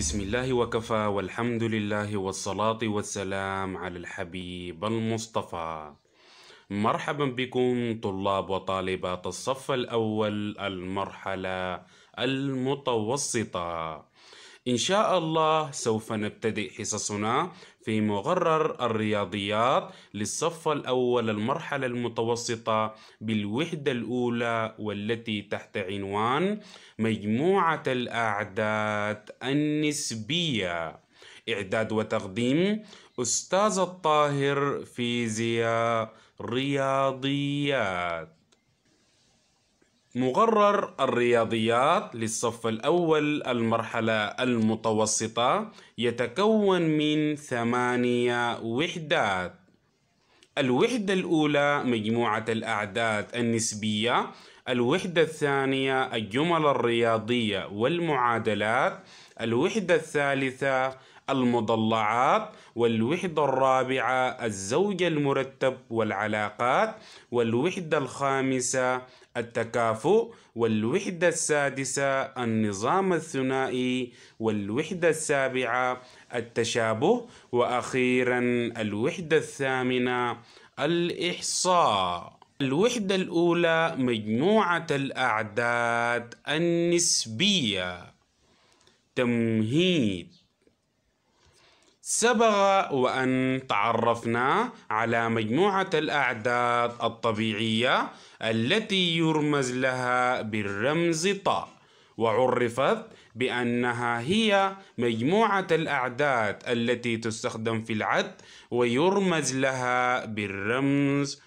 بسم الله وكفى والحمد لله والصلاة والسلام على الحبيب المصطفى مرحبا بكم طلاب وطالبات الصف الأول المرحلة المتوسطة إن شاء الله سوف نبتدئ حصصنا في مغرر الرياضيات للصف الأول المرحلة المتوسطة بالوحدة الأولى والتي تحت عنوان مجموعة الأعداد النسبية إعداد وتقديم أستاذ الطاهر فيزياء رياضيات مقرر الرياضيات للصف الأول المرحلة المتوسطة يتكون من ثمانية وحدات الوحدة الأولى مجموعة الأعداد النسبية الوحدة الثانية الجمل الرياضية والمعادلات الوحدة الثالثة المضلعات والوحدة الرابعة الزوج المرتب والعلاقات والوحدة الخامسة التكافؤ والوحدة السادسة النظام الثنائي والوحدة السابعة التشابه وأخيرا الوحدة الثامنة الإحصاء الوحدة الأولى مجموعة الأعداد النسبية تمهيد سبق وأن تعرفنا على مجموعة الأعداد الطبيعية التي يرمز لها بالرمز طاء وعرفت بأنها هي مجموعة الأعداد التي تستخدم في العد ويرمز لها بالرمز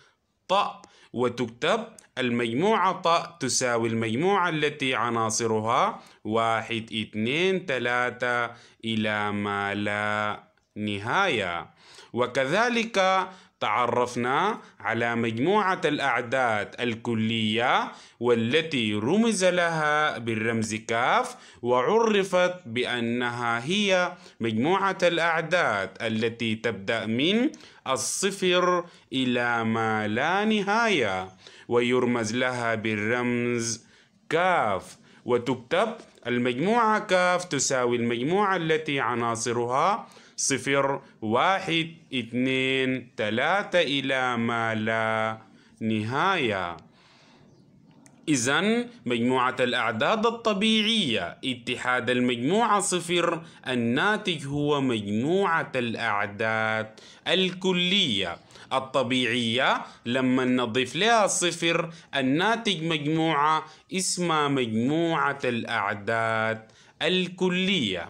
طاء وتكتب المجموعة طاء تساوي المجموعة التي عناصرها واحد اثنين ثلاثة إلى ما لا نهاية وكذلك تعرفنا على مجموعة الأعداد الكلية والتي رمز لها بالرمز كاف وعرفت بأنها هي مجموعة الأعداد التي تبدأ من الصفر إلى ما لا نهاية ويرمز لها بالرمز كاف وتكتب المجموعة كاف تساوي المجموعة التي عناصرها صفر واحد اثنين ثلاثة إلى ما لا نهاية إذن مجموعة الأعداد الطبيعية اتحاد المجموعة صفر الناتج هو مجموعة الأعداد الكلية الطبيعية لما نضيف لها صفر الناتج مجموعة اسمها مجموعة الأعداد الكلية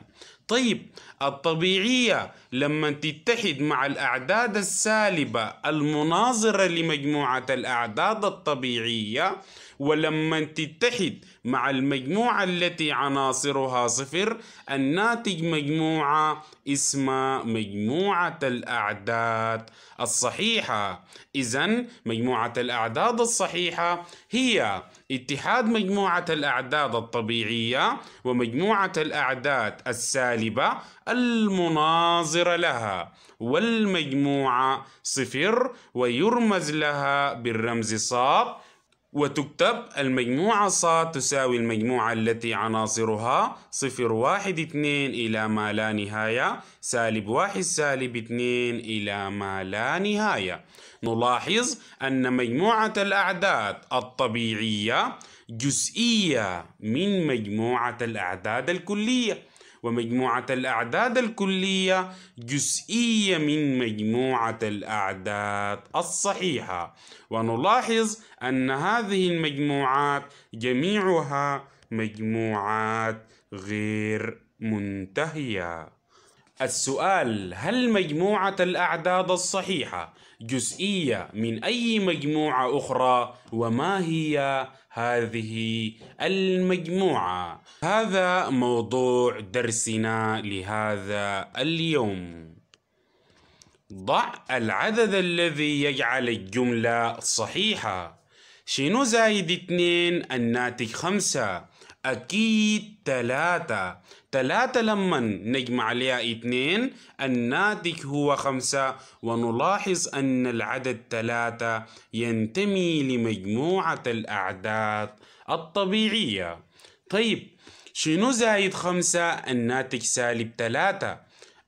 طيب الطبيعية لما تتحد مع الأعداد السالبة المناظرة لمجموعة الأعداد الطبيعية ولما تتحد مع المجموعة التي عناصرها صفر الناتج مجموعة اسمها مجموعة الأعداد الصحيحة إذا مجموعة الأعداد الصحيحة هي اتحاد مجموعة الأعداد الطبيعية ومجموعة الأعداد السالبة المناظرة لها والمجموعة صفر ويرمز لها بالرمز صاد وتكتب المجموعة صاد تساوي المجموعة التي عناصرها صفر واحد اثنين إلى ما لا نهاية سالب واحد سالب اثنين إلى ما لا نهاية نلاحظ أن مجموعة الأعداد الطبيعية جزئية من مجموعة الأعداد الكلية ومجموعة الأعداد الكلية جزئية من مجموعة الأعداد الصحيحة ونلاحظ أن هذه المجموعات جميعها مجموعات غير منتهيه السؤال هل مجموعة الأعداد الصحيحة جزئية من أي مجموعة أخرى وما هي هذه المجموعة؟ هذا موضوع درسنا لهذا اليوم ضع العدد الذي يجعل الجملة صحيحة شنو زايد اتنين الناتج خمسة أكيد تلاتة تلاتة لما نجمع عليها اتنين الناتج هو خمسة ونلاحظ أن العدد تلاتة ينتمي لمجموعة الأعداد الطبيعية طيب شنو زايد خمسة الناتج سالب تلاتة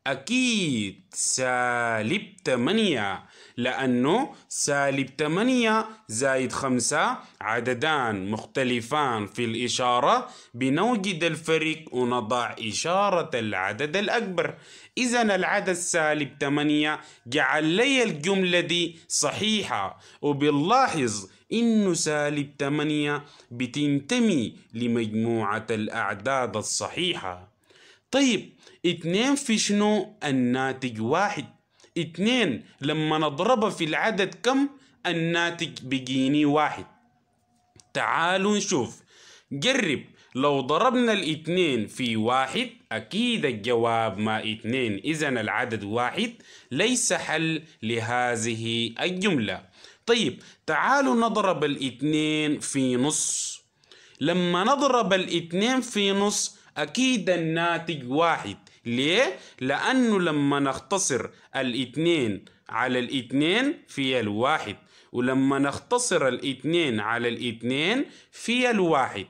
أكيد سالب تمانية لأنه سالب تمانية زائد خمسة عددان مختلفان في الإشارة بنوجد الفرق ونضع إشارة العدد الأكبر إذا العدد سالب تمانية جعل لي الجملة دي صحيحة وبنلاحظ إنه سالب تمانية بتنتمي لمجموعة الأعداد الصحيحة طيب اتنين في شنو الناتج واحد اتنين لما نضربها في العدد كم الناتج بيجيني واحد تعالوا نشوف جرب لو ضربنا الاتنين في واحد أكيد الجواب ما اتنين إذا العدد واحد ليس حل لهذه الجملة طيب تعالوا نضرب الاتنين في نص لما نضرب الاتنين في نص أكيد الناتج واحد ليه؟ لأنه لما نختصر الاثنين على الاثنين في الواحد ولما نختصر الاثنين على الاثنين في الواحد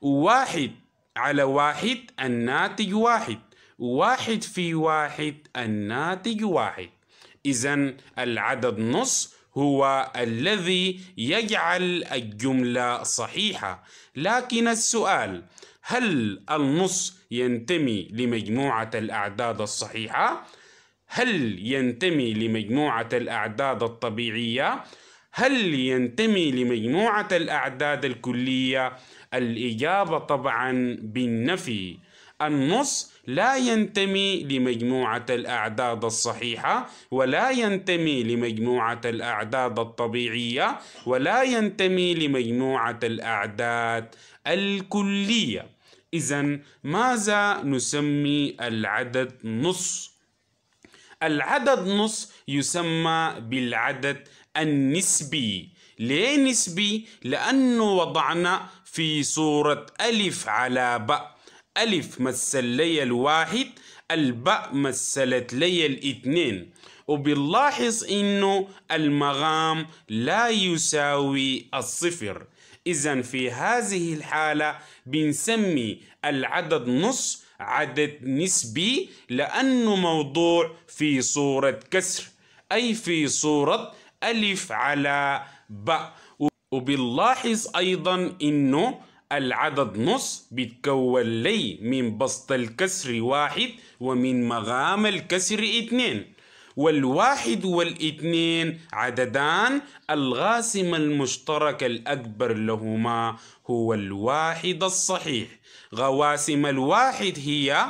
واحد على واحد الناتج واحد واحد في واحد الناتج واحد إذا العدد نص هو الذي يجعل الجملة صحيحة لكن السؤال هل النص ينتمي لمجموعة الأعداد الصحيحة؟ هل ينتمي لمجموعة الأعداد الطبيعية؟ هل ينتمي لمجموعة الأعداد الكلية؟ الإجابة طبعا بالنفي النص لا ينتمي لمجموعة الأعداد الصحيحة ولا ينتمي لمجموعة الأعداد الطبيعية ولا ينتمي لمجموعة الأعداد الكلية إذا ماذا نسمي العدد نص؟ العدد نص يسمى بالعدد النسبي ليه نسبي؟ لأنه وضعنا في صورة ألف على باء ألف مثل لي الواحد الباء مثلت لي الاثنين وبنلاحظ إنه المغام لا يساوي الصفر إذا في هذه الحالة بنسمي العدد نص عدد نسبي لأنه موضوع في صورة كسر أي في صورة ألف على باء وبنلاحظ أيضا إنه العدد نص بيتكون لي من بسط الكسر واحد ومن مغام الكسر اتنين والواحد والاثنين عددان الغاسم المشترك الأكبر لهما هو الواحد الصحيح غواسم الواحد هي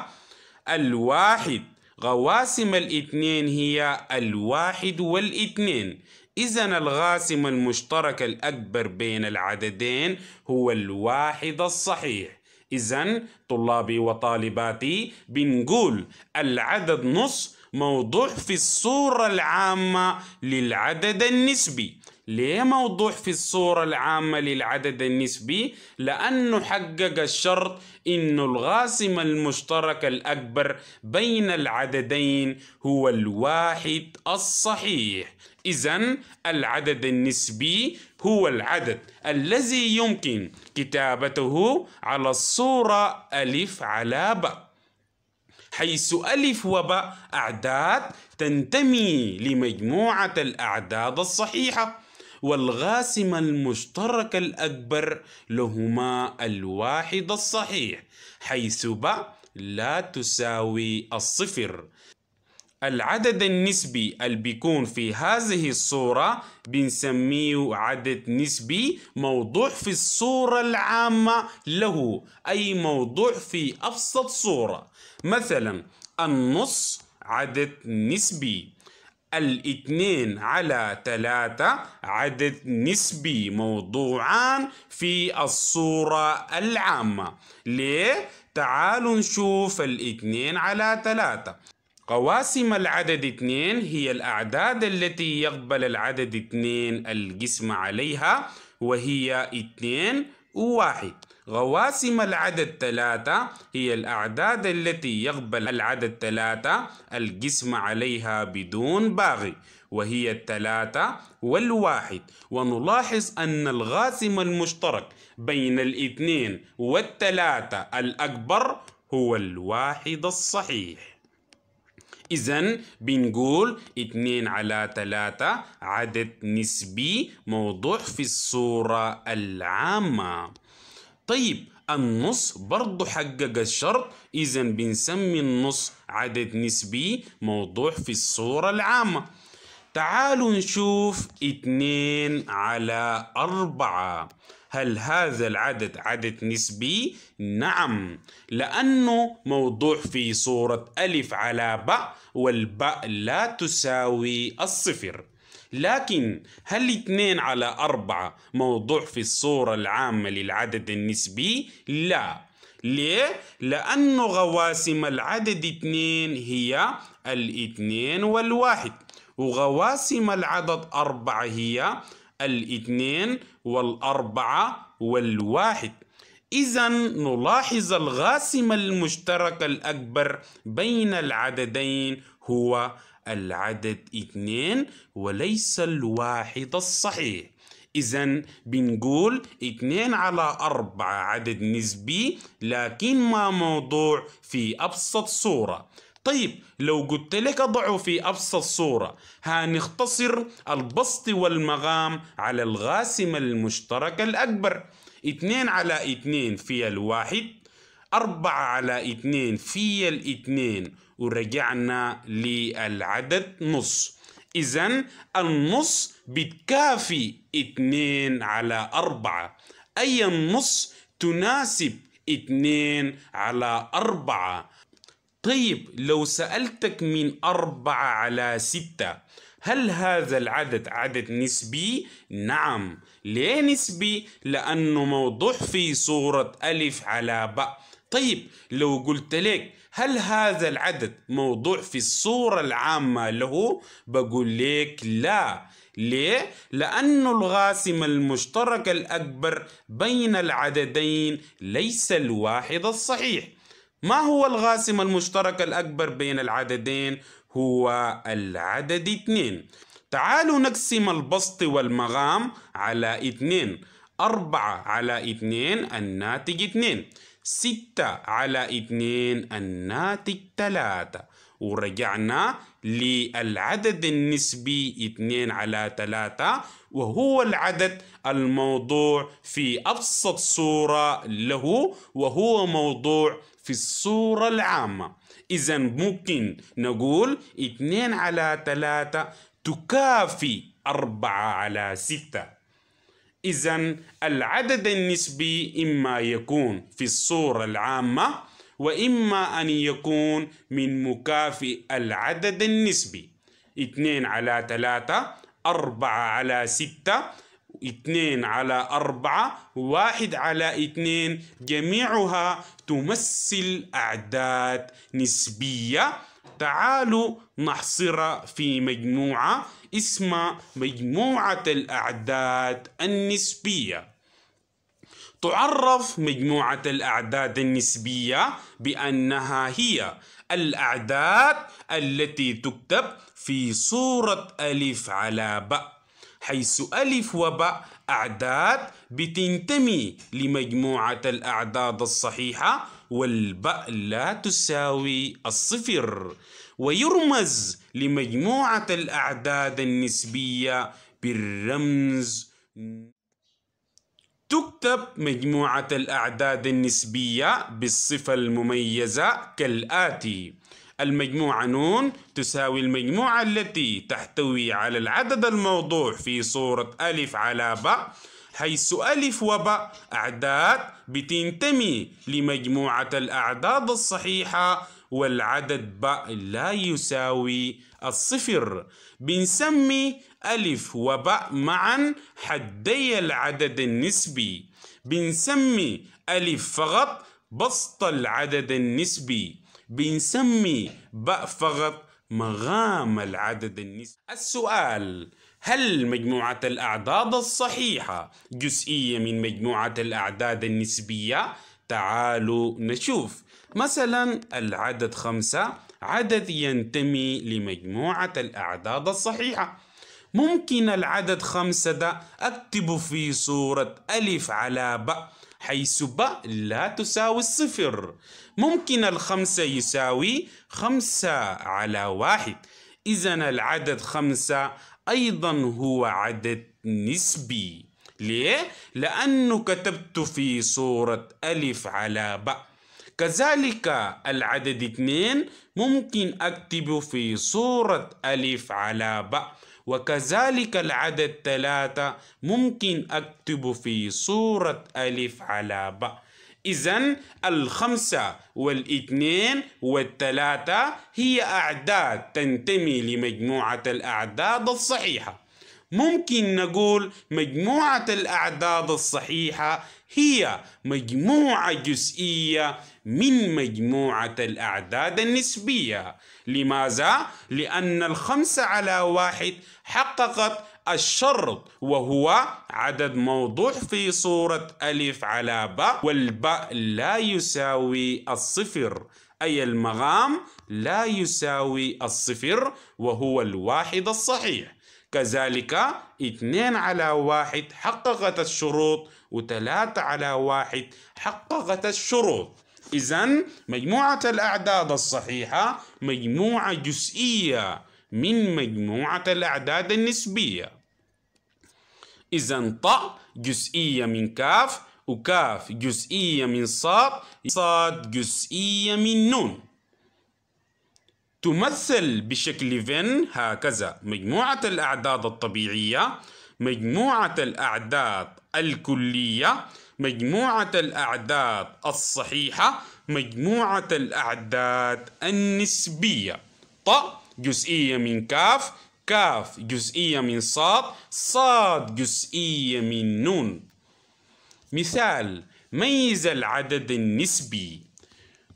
الواحد غواسم الاثنين هي الواحد والاثنين إذا الغاسم المشترك الأكبر بين العددين هو الواحد الصحيح إذا طلابي وطالباتي بنقول العدد نصف موضوع في الصورة العامة للعدد النسبي ليه موضوع في الصورة العامة للعدد النسبي؟ لأنه حقق الشرط أن الغاسم المشترك الأكبر بين العددين هو الواحد الصحيح إذا العدد النسبي هو العدد الذي يمكن كتابته على الصورة ألف على بق حيث ألف وباء أعداد تنتمي لمجموعة الأعداد الصحيحة والغاسم المشترك الأكبر لهما الواحد الصحيح حيث باء لا تساوي الصفر العدد النسبي اللي بيكون في هذه الصورة بنسميه عدد نسبي موضوع في الصورة العامة له أي موضوع في أبسط صورة مثلا النص عدد نسبي الاثنين على ثلاثة عدد نسبي موضوعان في الصورة العامة ليه؟ تعالوا نشوف الاثنين على ثلاثة قواسم العدد اثنين هي الأعداد التي يقبل العدد اثنين الجسم عليها وهي اثنين وواحد غواسم العدد ثلاثة هي الأعداد التي يقبل العدد ثلاثة الجسم عليها بدون باغي وهي الثلاثة والواحد ونلاحظ أن القاسم المشترك بين الاثنين والثلاثة الأكبر هو الواحد الصحيح إذا بنقول 2 على 3 عدد نسبي موضوع في الصورة العامة طيب النص برضه حقق الشرط إذا بنسمي النص عدد نسبي موضوع في الصورة العامة تعالوا نشوف 2 على أربعة هل هذا العدد عدد نسبي؟ نعم لأنه موضوع في صورة ألف على باء والباء لا تساوي الصفر لكن هل 2 على 4 موضوع في الصورة العامة للعدد النسبي؟ لا ليه؟ لأنه غواسم العدد 2 هي الاثنين والواحد وغواسم العدد أربعة هي الاثنين والأربعة والواحد إذا نلاحظ الغاسم المشترك الأكبر بين العددين هو العدد اثنين وليس الواحد الصحيح إذا بنقول اثنين على أربعة عدد نسبي لكن ما موضوع في أبسط صورة طيب لو قلت لك أضعه في أبسط صورة هنختصر البسط والمغام على الغاسمة المشتركة الأكبر 2 على 2 في الواحد أربعة على 2 في الاثنين ورجعنا للعدد نص إذا النص بتكافي 2 على أربعة أي النص تناسب 2 على أربعة طيب لو سألتك من أربعة على ستة هل هذا العدد عدد نسبي؟ نعم ليه نسبي؟ لأنه موضوع في صورة ألف على باء طيب لو قلت لك هل هذا العدد موضوع في الصورة العامة له؟ بقول لك لا ليه؟ لأن الغاسم المشترك الأكبر بين العددين ليس الواحد الصحيح ما هو الغاسم المشترك الأكبر بين العددين؟ هو العدد 2 تعالوا نقسم البسط والمغام على 2 4 على 2 الناتج 2 6 على 2 الناتج 3 ورجعنا للعدد النسبي 2 على 3 وهو العدد الموضوع في أبسط صورة له وهو موضوع في الصورة العامة إذا ممكن نقول 2 على 3 تكافي 4 على 6 إذا العدد النسبي إما يكون في الصورة العامة وإما أن يكون من مكافئ العدد النسبي 2 على 3 4 على 6 2 على 4 1 على 2 جميعها تمثل أعداد نسبية تعالوا نحصر في مجموعة اسمها مجموعة الأعداد النسبية تعرف مجموعة الأعداد النسبية بأنها هي الأعداد التي تكتب في صورة ألف على باء حيث ألف وباء أعداد بتنتمي لمجموعة الأعداد الصحيحة والباء لا تساوي الصفر ويرمز لمجموعة الأعداد النسبية بالرمز تكتب مجموعة الأعداد النسبية بالصفة المميزة كالآتي المجموعة نون تساوي المجموعة التي تحتوي على العدد الموضوع في صورة ألف على ب حيث ألف وباء أعداد بتنتمي لمجموعة الأعداد الصحيحة والعدد ب لا يساوي الصفر بنسمي ألف وباء معا حدي العدد النسبي بنسمي ألف فقط بسط العدد النسبي بنسمي باء فقط مغام العدد النسبي السؤال هل مجموعة الأعداد الصحيحة جزئية من مجموعة الأعداد النسبية؟ تعالوا نشوف مثلا العدد خمسة عدد ينتمي لمجموعة الأعداد الصحيحة ممكن العدد خمسة ده أكتبه في صورة ألف على ب حيث ب لا تساوي الصفر ممكن الخمسة يساوي خمسة على واحد إذا العدد خمسة أيضا هو عدد نسبي ليه؟ لأنه كتبت في صورة ألف على ب كذلك العدد اثنين ممكن أكتبه في صورة ألف على ب وكذلك العدد ثلاثة ممكن أكتب في صورة ألف على ب إذا الخمسة والاثنين والثلاثة هي أعداد تنتمي لمجموعة الأعداد الصحيحة ممكن نقول مجموعة الأعداد الصحيحة هي مجموعة جزئية من مجموعة الأعداد النسبية لماذا؟ لأن الخمسة على واحد حققت الشرط وهو عدد موضوع في صورة ألف على باء والباء لا يساوي الصفر أي المغام لا يساوي الصفر وهو الواحد الصحيح كذلك اثنين على واحد حققت الشروط وثلاثة على واحد حققت الشروط إذا مجموعة الأعداد الصحيحة مجموعة جزئية من مجموعة الأعداد النسبية إذا ط جزئية من كاف وكاف جزئية من صاد صاد جزئية من نون تمثل بشكل فين هكذا مجموعة الأعداد الطبيعية مجموعة الأعداد الكلية مجموعة الأعداد الصحيحة مجموعة الأعداد النسبية ط جزئية من كاف كاف جزئية من صاد صاد جزئية من نون مثال ميز العدد النسبي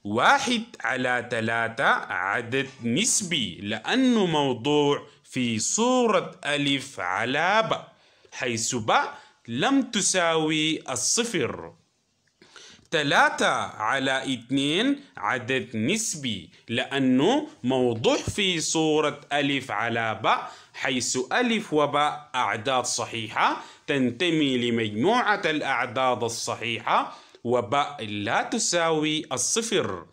واحد على ثلاثة عدد نسبي لأنه موضوع في صورة ألف على ب حيث ب لم تساوي الصفر ثلاثة على اثنين عدد نسبي لأنه موضوع في صورة ألف على ب حيث ألف وب أعداد صحيحة تنتمي لمجموعة الأعداد الصحيحة وباء لا تساوي الصفر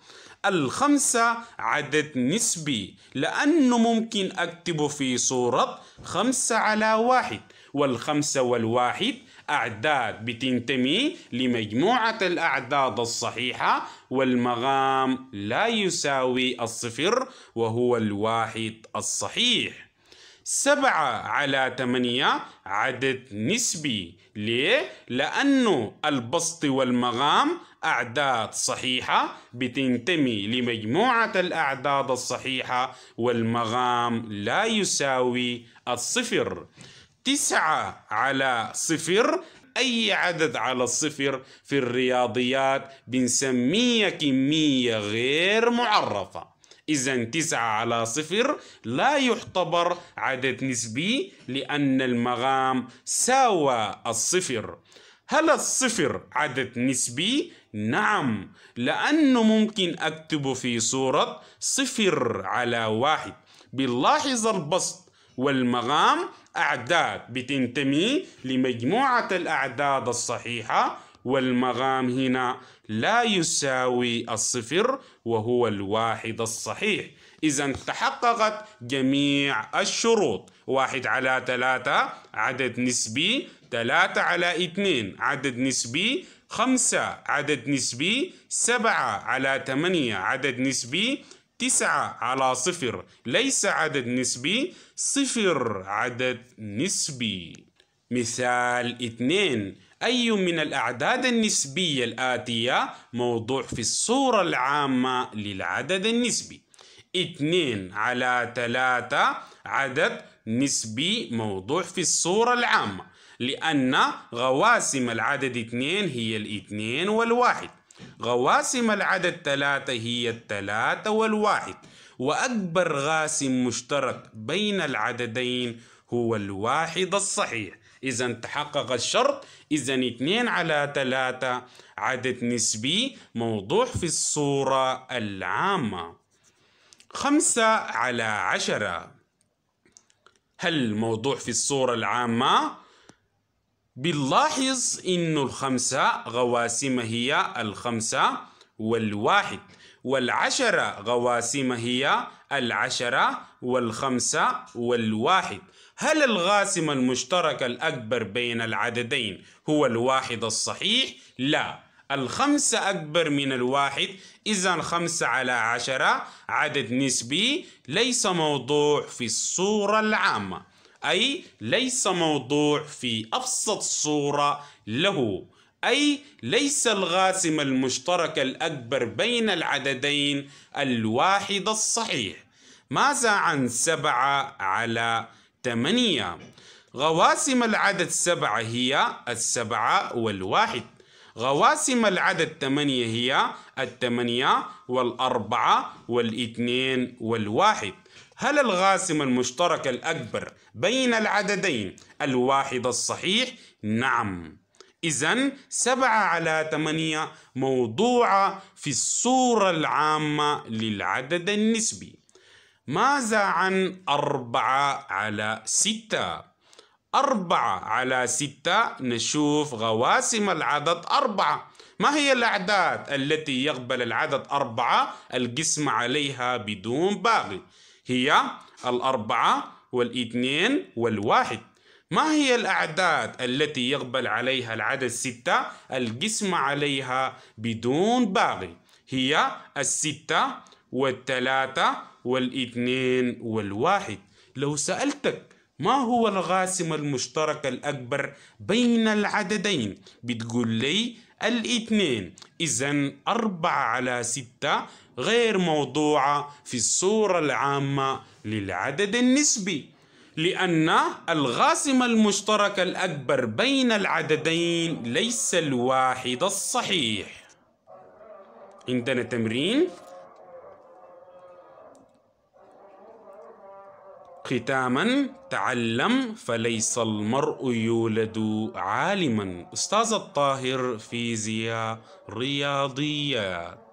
الخمسة عدد نسبي لأنه ممكن أكتبه في صورة خمسة على واحد والخمسة والواحد أعداد بتنتمي لمجموعة الأعداد الصحيحة والمغام لا يساوي الصفر وهو الواحد الصحيح سبعة على ثمانية عدد نسبي ليه؟ لأنه البسط والمغام أعداد صحيحة بتنتمي لمجموعة الأعداد الصحيحة والمغام لا يساوي الصفر تسعة على صفر أي عدد على الصفر في الرياضيات بنسميه كمية غير معرفة إذا تسعة على صفر لا يعتبر عدد نسبي لأن المغام ساوى الصفر هل الصفر عدد نسبي؟ نعم لأنه ممكن أكتبه في صورة صفر على واحد بنلاحظ البسط والمغام أعداد بتنتمي لمجموعة الأعداد الصحيحة والمغام هنا لا يساوي الصفر وهو الواحد الصحيح إذا تحققت جميع الشروط واحد على ثلاثة عدد نسبي ثلاثة على اثنين عدد نسبي خمسة عدد نسبي سبعة على ثمانية عدد نسبي تسعة على صفر ليس عدد نسبي صفر عدد نسبي مثال اثنين أي من الأعداد النسبية الآتية موضوع في الصورة العامة للعدد النسبي اتنين على تلاتة عدد نسبي موضوع في الصورة العامة لأن غواسم العدد اتنين هي الاتنين والواحد غواسم العدد ثلاثة هي الثلاثة والواحد وأكبر غاسم مشترك بين العددين هو الواحد الصحيح إذا تحقق الشرط إذا اثنين على ثلاثة عدد نسبي موضوع في الصورة العامة خمسة على عشرة هل موضوع في الصورة العامة؟ بنلاحظ إن الخمسة غواسمة هي الخمسة والواحد والعشرة غواسمة هي العشرة والخمسة والواحد هل الغاسم المشترك الأكبر بين العددين هو الواحد الصحيح؟ لا الخمسة أكبر من الواحد إذا خمسة على عشرة عدد نسبي ليس موضوع في الصورة العامة أي ليس موضوع في أبسط صورة له أي ليس الغاسم المشترك الأكبر بين العددين الواحد الصحيح ماذا عن سبعة على ثمانية غواسم العدد سبعة هي السبعة والواحد غواسم العدد ثمانية هي الثمانية والأربعة والاثنين والواحد هل الغاسم المشترك الأكبر بين العددين الواحد الصحيح؟ نعم إذا سبعة على ثمانية موضوعة في الصورة العامة للعدد النسبي ماذا عن أربعة على ستة؟ أربعة على ستة نشوف غواسم العدد أربعة ما هي الأعداد التي يقبل العدد أربعة القسم عليها بدون باغي؟ هي الأربعة والاثنين والواحد ما هي الأعداد التي يقبل عليها العدد ستة القسم عليها بدون باغي؟ هي الستة والثلاثة والاثنين والواحد لو سألتك ما هو الغاسم المشترك الأكبر بين العددين بتقول لي الاثنين إذا أربعة على ستة غير موضوعة في الصورة العامة للعدد النسبي لأن الغاسم المشترك الأكبر بين العددين ليس الواحد الصحيح عندنا تمرين ختاما تعلم فليس المرء يولد عالما استاذ الطاهر فيزياء رياضيات